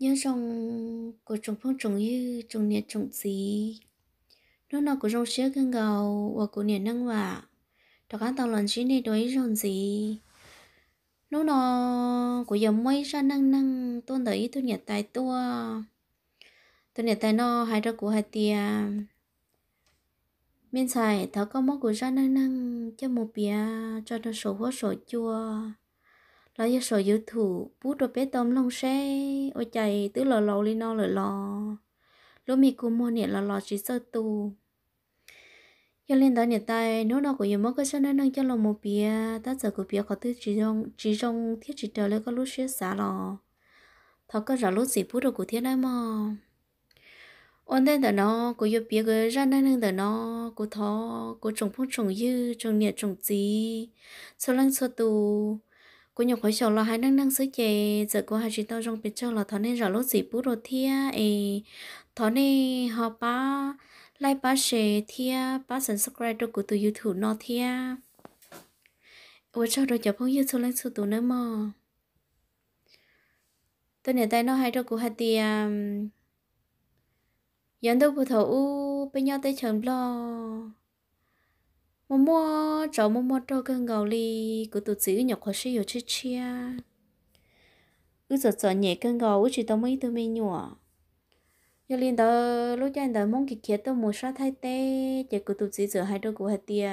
nhớ trong của trung phong trung y trung nhiệt trung sĩ nó nào của trong xế cưng gầu và của nhiệt năng vả đó các tàu lần chín này đối trồng gì nó nó của dòng mây ra năng năng tôn tới tôi nhiệt tài tua tôi nhiệt tài nó hai ra của hai tia miên xài thở có móc của ra năng năng cho một bia cho nó sổ hốt sổ chua nó giờ sổ dữ thủ bút rồi bé tôm lông xe ôi chạy tứ lò lò lên nó lò lò lúc mi cùng mua nè lò lò chỉ sơ tù cho lên đó nhiệt tay nếu nó của yếu mất cái sân nó nâng cho lòng một bia ta giờ của bia có tư chỉ trong chỉ trong thiết chỉ trở lên có lúc xuyên xả lò thọ có rõ lúc gì bút rồi của thiết đấy mà ôn tên tờ nó của yếu bia cái ra nên nâng tờ nó của thọ của trồng phong trồng dư trồng nhiệt trồng gì số lăng số tù cô nhọc khỏi sầu lo hai năng năng sứ chè giờ cô hai chị tao trong biết cho là thọ nên rõ lốt gì bút rồi thia ê thọ nên họ ba like ba share thia ba subscribe cho của tụi youtube nó thia ủa cho rồi chọc không youtube lên số tụ nữa mà tôi nhớ tay nó hai cho cô hai tia dẫn đâu của thầu u bên nhau tay chồng lo mua mua cháu mua mua cho cái ngầu li cứ tụt xíu nhọc khó xíu chết chia cứ sợ sợ nhẹ cái ngầu chỉ tao mấy tụi mình nhọ, giờ liền đó lúc chân đó mong kì kia tao mua sát thay tê chỉ cứ tụt xíu giờ hai đôi của hai tia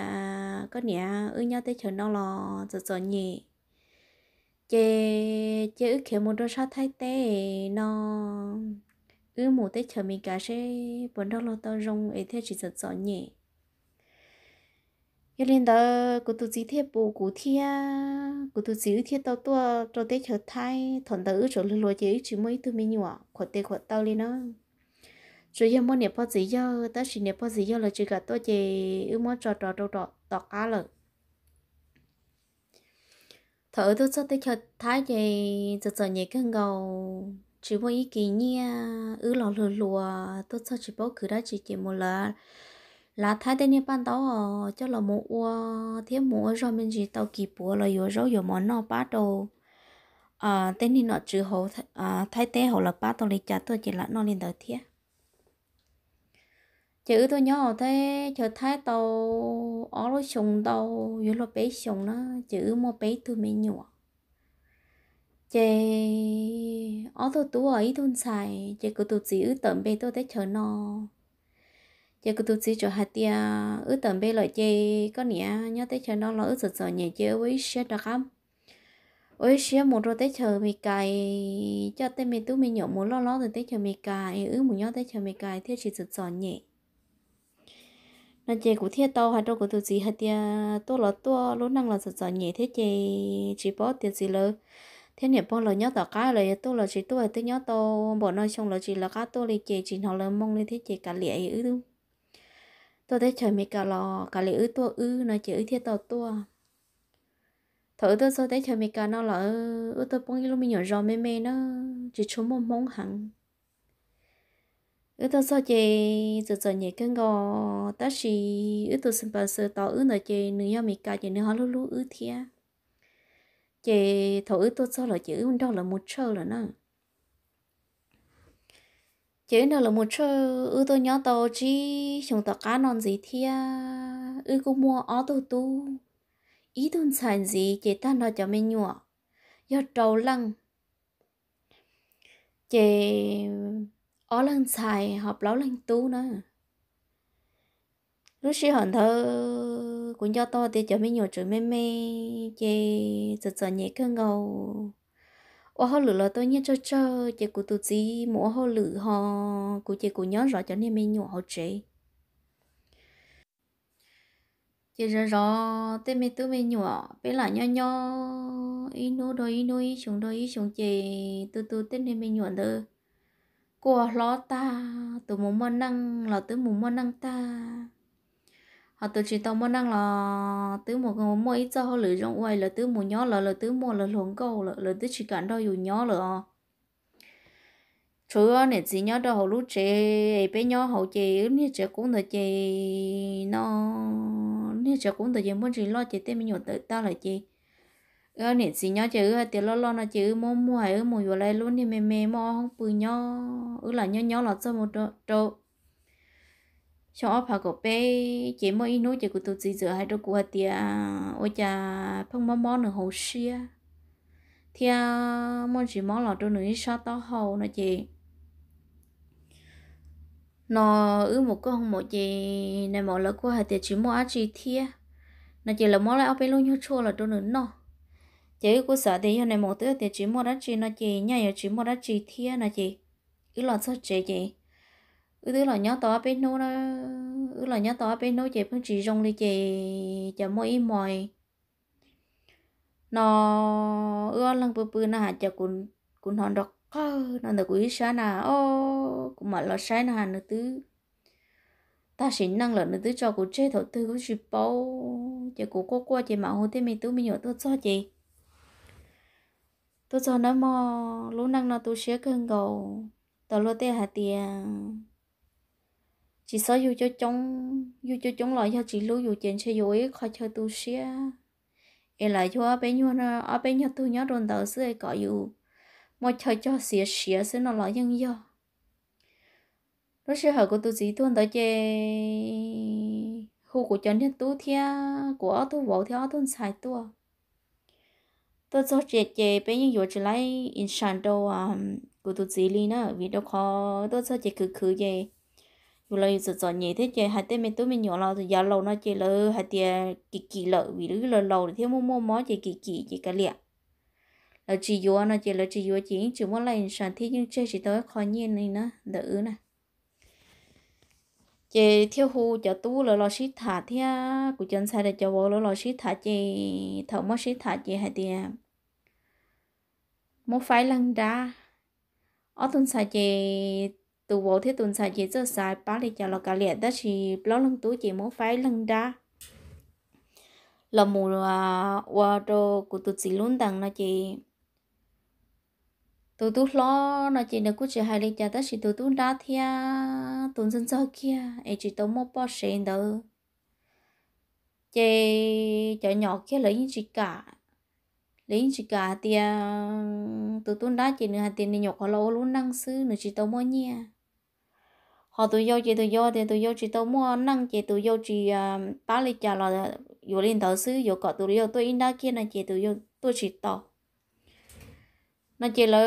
có nhẹ ư nhau tới chờ nó lò sợ sợ nhẹ chị chị ước kiểu một đôi sát thay tê nó ư muốn tới chờ mình cả sẽ vẫn đôi lo tao rong ấy thế chỉ sợ sợ nhẹ yêu lên đó cô tụ chỉ thiết bộ cụ thiết cô tụ chỉ thiết tao tua cho tới chợ thay thuận đó chỗ lừa lừa chỉ chỉ mới từ mình nhỏ khó tê khó tao lên đó. rồi giờ mỗi nẹp bao gì giờ ta chỉ nẹp bao gì giờ là chỉ cả tôi chỉ ước muốn trò trò trò trò tọt cá rồi thở tôi cho tới chợ thái gì giờ giờ nhẹ cái ngầu chỉ mỗi ý kiến nha ước lò lừa lừa tôi cho chỉ bao cứ đó chỉ chỉ một lần là thái tên nè ban đầu ờ cho là mua ua ờ, thiếu mua rồi mình chỉ tàu kỳ bùa là yếu rau yếu món nó bắt đồ à tên thì nó trừ hậu à ờ, thái tế hậu là bắt tàu lấy trả tôi chỉ là nó lên đầu thiết chữ tôi nhỏ thế chờ thái tàu ó lối sùng tàu yếu là bé sùng nó chữ mua bé từ mình nhỏ chè ó tôi tú ở ý thôn xài chè cứ tụt dữ tẩm bé tôi thế chờ nó giờ cứ tôi chỉ cho hạt tia ứ tầm bê loại chơi có nghĩa nhớ tới chờ nó là ứ sờ sờ nhẹ chơi với xe đó không với xe một rồi tới chờ mì cài cho tới mì tú mì nhộn muốn lo lo rồi tới chờ mì cài ứ một nhớ tới chờ mì cài thế chỉ sờ sờ nhẹ nó chơi cũng thiết to hay đâu của tôi chỉ hạt tia tôi là tôi lúc năng là sờ sờ nhẹ thế chơi chỉ bỏ tiền gì lớn thế nè bọn lo nhớ tao cái là tôi là chỉ tôi là tôi nhớ tao bọn nó xong là chỉ là cá tôi đi chơi chỉ nó là mong lên thế chơi cả lẻ ấy đúng tôi thấy trời mấy cả lò cả liệu tua ư nó chữ ư tàu tua thở tôi so thấy trời mấy cả nó là ư tôi bông lúc mình nhỏ rò mê mê nó chỉ trốn mông mông hẳn ư tôi so chê giờ giờ nhẹ cân gò ta chỉ ư tôi xin bà sơ tàu ư nó chê nữ nhau mấy cả chê nữ họ lú lú ư thiết chê thở tôi so là chữ đó là một trâu là nó chỉ nó là một chỗ ư tôi nhớ tàu chi chúng ta cá non gì thia à, ư cũng mua áo tàu tu ý tuần sản gì chỉ ta nói cho mình nhọ do trâu lăng chỉ áo lăng xài họp lão lăng tu nữa lúc xí hòn thơ cũng do to thì cho mình nhọ chữ mê mê chị sợ sợ nhẹ cơ ngầu ủa họ lử là tôi nhớ cho cho chị của tôi gì mỗi họ lử họ của chị của nhớ rõ cho nên mình nhổ họ chị chị rõ rõ tên mình tôi mình nhổ bé là nho ý inu đôi ý ý chúng đôi ý chúng chị từ từ tên nên mình nhổ được của lo ta từ muốn món năng là từ muốn món năng ta họ tự chỉ tao muốn năng là tứ một cái mua ít cho họ lợi dụng, quay là tứ một nhỏ là là tứ một là luồng cầu là là tứ chỉ cản đâu dù nhỏ là chú này chỉ nhớ đâu họ lúc trẻ bé nhớ hậu chị nè trẻ cũng là chị nó nè trẻ cũng là chị muốn chị lo chị tên mình nhổ tự ta là chị ơ nè chỉ nhớ chị ơ tiền lo lo nó chị mua mua hay ơ mua vô lại luôn thì mềm mềm mua không bự nhớ ơ là nhớ nhớ là cho một trâu cho phá cổ bé chế mô nói chế của tôi chỉ giữa hai đứa của tia à, ôi cha phong mò món nữa hồ xia thì à, món gì món là đôi nửa sao to hồ nó chị nó ứ một con một chị này mò lỡ của hai tia chỉ mò á chị thia nó chỉ là món lại ở luôn nhau chua là đôi nửa nó chỉ của sợ thì này mò tới tia chỉ mò đã chị nó chị nhà chỉ mò đã chị thia nó chị ư là sao chị chị ư thứ là nhớ to bên nô nó ư là nhớ to bên nô chị cũng chỉ rong đi chị chả mỗi im mồi nó ưa lăng bự bự nó hạt chả cún cún hòn đọc nó được quý xa nà ô cũng mà lo sai nà nữa tứ ta chỉ năng lượng nữa tứ cho cụ chế thổ tư của chị bao chị cụ cô qua chị mà hôn thế mình tú mình nhớ tôi cho chị tôi cho nó mò lũ năng nó tôi sẽ cơn gầu tôi lo tê hạt tiền chỉ sợ dù cho chúng dù cho chúng lại cho chỉ lưu dù trên xe dù ấy khỏi chơi tu xe, em lại cho bên nhau nó ở bên nhau tôi nhớ đồn tàu xưa có dù mọi thời cho xỉa xỉa xưa nó lại nhân do nó sẽ hỏi của tôi chỉ tuân tới chơi khu của chân thiên tu thia của tôi vỗ thia tôi xài tôi tôi cho chị chị bên nhau rồi chỉ lấy insan đồ à của tôi chỉ li nữa vì đâu khó tôi cho chị cứ cứ vậy dù là giờ giờ nhảy thế chơi hai tên mình tối mình nhỏ là giờ lâu nó chơi là hai tiền kỳ kỳ lợi vì lúc là lâu thì thiếu mua mua mó chơi kỳ kỳ chỉ cái liệt là chị vừa nó chơi là chị vừa chỉ chỉ muốn lấy sản thế nhưng chơi chỉ tới khó nhiên này nó đỡ nè chơi thiếu hù cho tú là lo xí thả thế của chân sai để cho vô là lo xí thả chơi thợ mất xí thả chơi hai tiền một phải lần ra ở tuần sai chơi tu vô thế tuần sai chỉ cho sai bá để cho lo cả liệt đó thì lo lăng tú chỉ muốn phải lăng đa là mù là qua đồ của tụt chỉ luôn tặng là chị, tụt tụt lo là chị được cũng chỉ hai đi cho đó thì tụt tụt đa thì tuần dân sao kia ấy chỉ tụt một bao sen đó chị chợ nhỏ kia lấy những chị cả lấy những chị cả thì tụt tụt đa chỉ nữa tiền đi nhọc họ lâu luôn năng sư nữa chị tao mua nhia họ tụi vô chị tụi vô thì tụi vô chị tao mua năng chị tụi vô chị ba à, lịch trả là vô linh tàu xứ vô cọ tụi vô tôi in đa kia là chị tụi vô tôi chỉ tao, nó chị là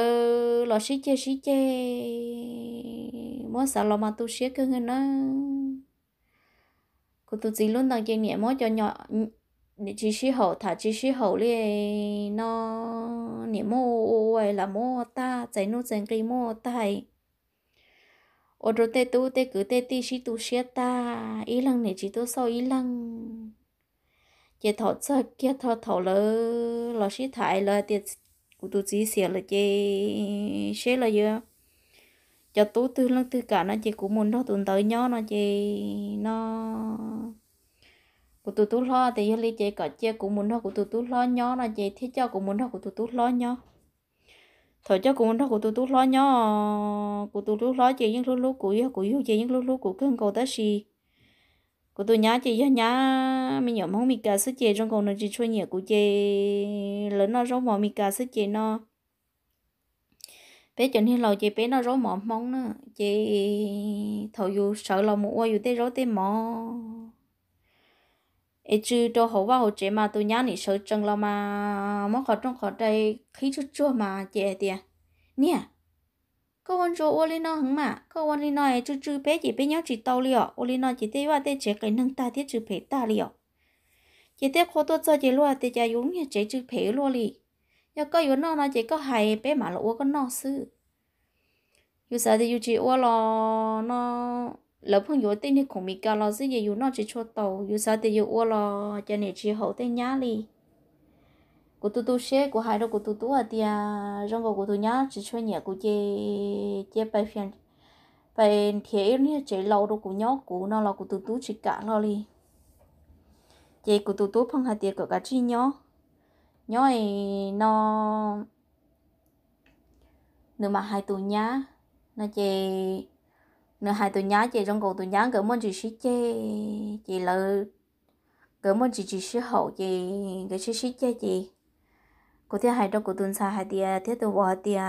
là xí chê xí chê mua xả lo mà tôi xí cái người nó cô tụi chị luôn đang chơi nhẹ mua cho nhỏ chỉ xí hậu thả chỉ xí hậu đi, nó nhẹ mua là mua ta chạy nút chạy cây mua tay ô đồ tê tu tê cứ tê ti xí tu xía ta ý lăng này chỉ tu sau ý lăng chị thọ sợ kia thọ thọ lỡ lỡ xí thải lỡ tiệt cụ tu chỉ xía lỡ chị xế lỡ dưa cho tu tư lăng tư cả nó chỉ cũng muốn nó tuần tới nhỏ nó chỉ nó cụ tu tu lo thì li chị cả chị cũng muốn nó cụ tu tu lo nhỏ nó chỉ thế cho cũng muốn nó cụ tu tu lo nhó thôi cho cùng đó của tôi tôi lo nhó của tôi tôi lo chị những lúc lúc của của chị những lúc lúc của cưng cầu tới gì của tôi nhá chị nhá mình nhỏ mong mình cả sức chị trong cầu nó chỉ cho nhẹ của chị lớn nó rốt mỏ mình cả sức chị nó bé chuẩn thì lầu chị bé nó rốt mỏ mong nữa chị thầu dù sợ lòng qua dù tới rốt tới mỏ ấy chứ đồ hậu vào hậu chế mà tôi nhá nỉ sợ chân lo mà mong khỏi trong khỏi đây khí chút chua mà chè tiền nè cô ăn rồi ô nó hứng mà cô ăn nó ấy chứ chứ bé chỉ bé nhau chỉ tao liệu liọ ô nó chỉ thấy ว่า thế chế cái nâng ta thiết chứ phải ta liệu, chỉ thấy khó tôi cho chế lo thế cha yếm nhà chế chứ phải lo đi, giờ có yếm nó nó chỉ có hay bé mà lo có nó sư giờ thì yêu chỉ ô lo nó lỡ phong yếu tên này không bị cao lo gì dàng yếu nó chỉ cho tàu yếu sao thì yếu ô lo cho nên chỉ hậu tên nhá đi của tôi tôi xe của hai đó của tôi à thì trong vòng của tôi nhá chỉ cho nhẹ của chị chị bài phiền bài thế này chỉ lâu đâu của nhóc của nó là của tôi tôi chỉ cả lo đi chị của tôi tôi phong hai tiền của cả chi nhó nhó thì nó nếu mà hai tôi nhá nó chị nữa hai tụi nhá chị trong cổ tụi nhá gửi môn chị xí chê chị lỡ gửi môn chị chị xí hậu chị gửi xí xí chê chị cô thứ hai trong cổ tuần xa hai tia thế tụi bỏ tia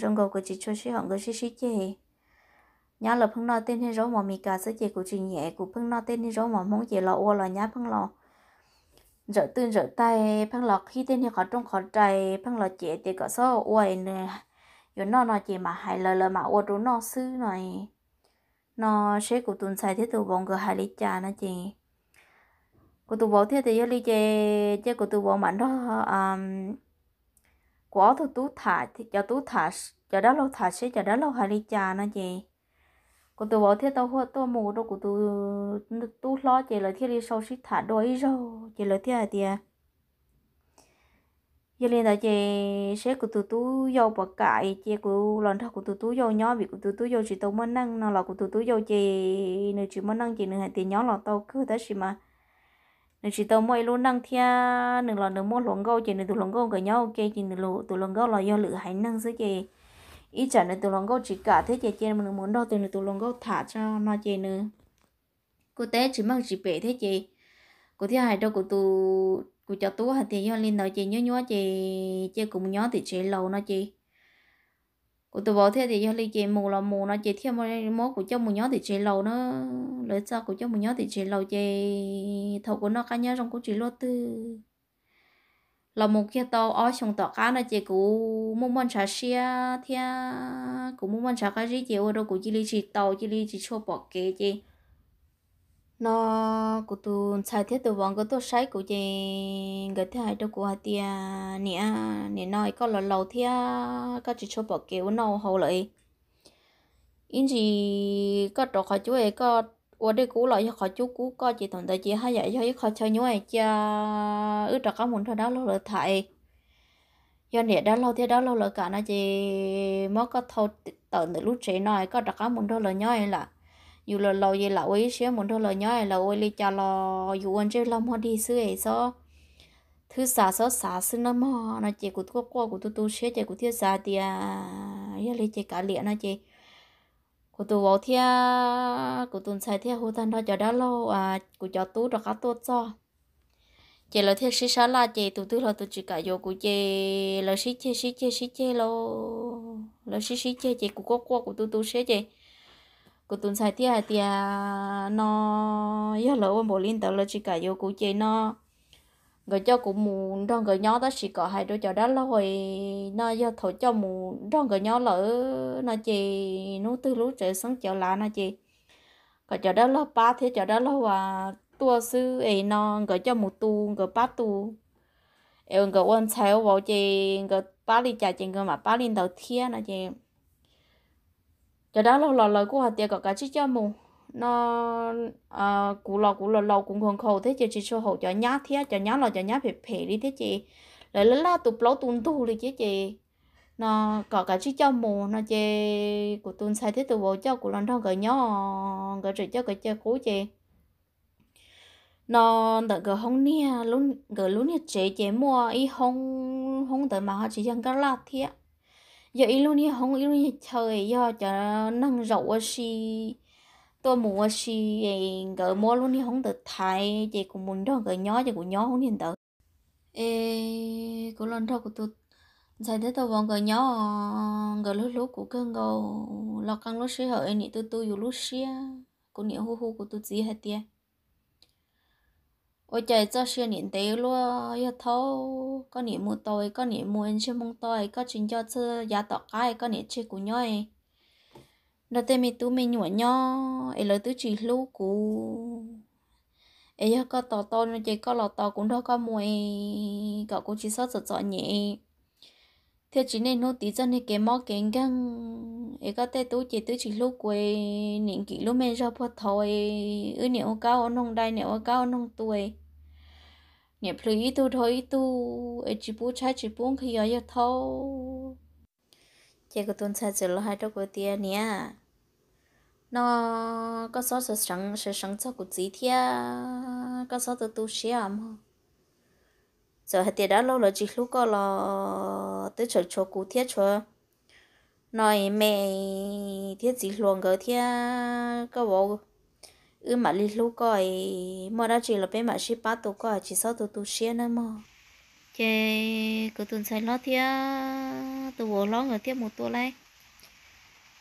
trong cổ của chị cho xí hậu gửi xí xí chê nhá là phương no tên hay rối mà mì cả sẽ chị của chị nhẹ của phương no tên hay rối mà muốn chị lọ ô là nhá phương lọ rỡ tư rỡ tay phương lọ khi tên thì khó trong khó trai phương lọ chị thì có số uầy nè rồi nó nọ chị mà hai lời lời mà ô trú nó sư này nó sẽ của tuần sai thế tụ bọn gờ hai lý trà nó chị của tụ bọn thế thì lý chè chè của tụ bọn mạnh đó um, của tôi tú thả thì cho tú thả cho đó lâu thả sẽ cho đó lâu hai lý trà nó chị của tụ bọn thế tao hoa tao mù đâu của tụ tú lo chị lời thế đi sau sẽ thả đôi rồi chị lời thế à giờ lên đó chị sẽ của tụi tú vô bỏ cải chị của lần thao của tụi tú vô nhỏ việc của tụi tú vô chị tàu mới năng nào là của tụi tú vô chị nửa chị mới năng chị nữa tiền nhỏ là tàu cứ thế chị mà nửa chị tàu mới luôn năng thia nửa là nửa muốn lồng gâu chị nửa tụi lồng gâu cái nhau ok chị nửa lụ tụi lồng gâu là do lựa hãy năng dưới chị ý chả nửa tụi lồng gâu chỉ cả thế chị mà mình muốn đâu thì nửa tụi lồng gâu thả cho nó chị nửa cô té chỉ mang chỉ bể thế chị cô thứ hai đâu của tụi cụ cho tú hạt thì do lên đầu chị nhớ nhớ chị chơi cùng nhớ thì chị lâu nó chị cụ tôi bảo thế thì do lên chị mù là mù nó chị thêm một mốt của cho mù nhớ thì chị lâu nó lỡ sao của cho mù nhớ thì chị lâu chị thầu của nó cá nhớ trong của chị lót tư là một kia tàu ở trong tàu cá nó chị cũng muốn muốn xả xe thì cũng muốn muốn xả cái gì chị ở đâu cũng chỉ đi chỉ tàu chỉ đi chỉ cho bỏ kế chị nó cụ tu sai thế từ bọn có tôi sai cụ chị người thứ hai đâu cụ hai tia nè nè nói có là lâu thế có chỉ cho bỏ kiểu nó hậu lại in gì có đồ khỏi chú ấy có qua đây cũ lại khỏi chú cũ có chị tồn tại chị hai dạy cho khỏi chơi nhú ấy cha ước trò có muốn thôi đó lâu lợi thầy do nè đã lâu thế đó lâu lợi cả nó chị mới có thâu tận từ lúc trẻ nói có trò có muốn thôi lợi nhói là dù là lâu gì là ấy xíu muốn thôi là nhớ là ấy đi cho lo dù anh chơi lâu mà đi xưa ấy sao thứ xả so xả xưa nó mà nó chỉ của tôi qua của tôi tôi xíu chỉ của thiết xả thì à giờ lấy chỉ cả liền nó chỉ của tôi bảo thia của tôi xài thia hồ tan đó cho đã lâu à của cho tú đó khá tốt cho chỉ là thiết xí xả là chỉ tôi tôi là tôi chỉ cả vô của chỉ là xí chơi xí chơi xí chơi lâu là xí xí chơi chỉ của quốc quốc của tôi tôi xí chê cô tuần sai tia hai tia nó giờ lỡ bên bộ liên tàu lỡ chỉ cả vô cụ chế nó người cho cụ mù trong người nhỏ đó chỉ có hai đứa cho đó là hồi nó do thổi cho mù trong người nhỏ lỡ nó chị nó từ lúc trời sáng chiều lá nó chị còn cho đó là ba thế cho đó là hòa tua sư ấy e nó người cho một tu người ba tu em người quan sai vào chị người ba đi chạy chị người mà ba liên đầu thiên nó chị giờ đó lâu lâu lâu của họ tiệc có cả chứ cho mù nó à, ờ, cụ lò cụ lò lò cũng còn khổ thế chứ chỉ cho hậu cho nhá thế cho nhá là cho nhá phải phải đi thế chị lại lấy la tụp lỗ tuôn tu đi chứ chị nó có cả chứ cho mù nó chê của tuôn sai thế từ bộ cho của lần đó gửi nhỏ gửi chỉ cho gửi chơi cú chị nó đợi gửi không nia lúc gửi lúc nia chế chế mua y không không tới mà họ chỉ chẳng có la thiệt giờ luôn đi không ý luôn trời giờ cho năng rậu xì tôi mua xì gỡ mua luôn đi không được thay chị cũng muốn đó gỡ nhỏ chị cũng nhỏ không nhìn tử ê của lần đầu của tôi sai thế tôi vòng gỡ nhỏ gỡ lúc lúc của cơn gầu lo căng lúc xí hở nị tôi tôi dù lúc xí của nị hô hô của tôi gì hết tiệt ôi trời cho sư niệm tế luôn yêu thấu có niệm mua tôi có niệm mua anh chưa mong tôi có chuyện cho sư giá tỏ cái có niệm chơi của nhau nó tên mi tú mi nhủa nhau ấy lời tứ chỉ lú cú ấy có tò to nó chỉ có lò tò cũng đâu có mùi cậu cũng chỉ sót sợ sợ nhẹ thế chỉ nên nô tí dân cái mò cái gang ấy có thể tôi chỉ tôi chỉ lúc quê những kỷ lúc mình ra phật thôi ư ừ, nếu cao nông đai nếu cao nông tuổi nếu plu tu thôi tu ấy chỉ bố trái chỉ bố khi giờ giờ thâu chỉ có tuần sai giờ là hai đứa của tiền nhé nó có số sẽ sẵn sẽ sẵn cho của gì thế có số tự tu sửa mà giờ hết tiền đã lâu rồi chỉ lúc có lo tới chỗ chỗ cụ thiết chỗ nói mẹ thiết gì luôn gỡ thiết có bộ ư mà đi lúc coi mà đã chỉ là bên mà ship bắt tụ coi chỉ sau tôi tụ xe nữa mà chê cứ tuần sai lo thiết tụ bố lo người thiết một tụ lại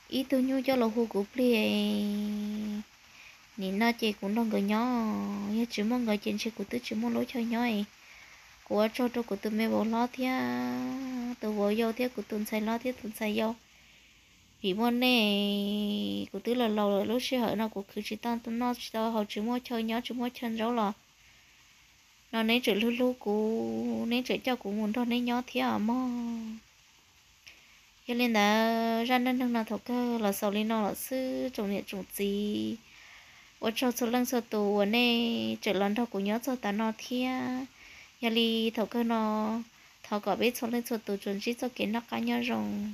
ý tôi nhu cho là hù cũ plei nên nó chị cũng đang gỡ nhỏ nhưng chỉ mong người trên xe của tôi chỉ mong lối chơi nhỏ ấy của cho cho của tôi mẹ bỏ lo thia tôi bỏ dâu thia của tôi xài lo thia tôi xài dâu vì môn này của tôi là lâu rồi lúc xưa hở nào của cứ chỉ tan tôi nó chỉ tao họ chỉ mua chơi nhớ chỉ mua chân dấu là. nó nên chỉ lưu lưu của nên chỉ cho của muốn thôi nên nhớ thia à mò cho nên là ra nên đừng nào thầu cơ là sau lên nó là sư trồng nhẹ trồng gì ở trong số lăng số tù ở đây trở lần thầu của nhớ cho ta nó thia nhà li thầu cơ nó thầu có biết xong lên chuột tổ chuẩn chỉ cho kiến nó cá nhau rồng